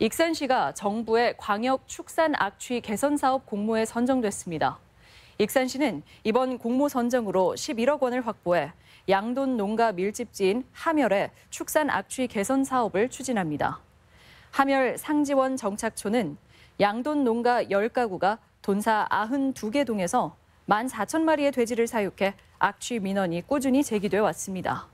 익산시가 정부의 광역 축산 악취 개선 사업 공모에 선정됐습니다. 익산시는 이번 공모 선정으로 11억 원을 확보해 양돈 농가 밀집지인 하멸의 축산 악취 개선 사업을 추진합니다. 하멸 상지원 정착초는 양돈 농가 10가구가 돈사 92개 동에서 1만 4천 마리의 돼지를 사육해 악취 민원이 꾸준히 제기돼 왔습니다.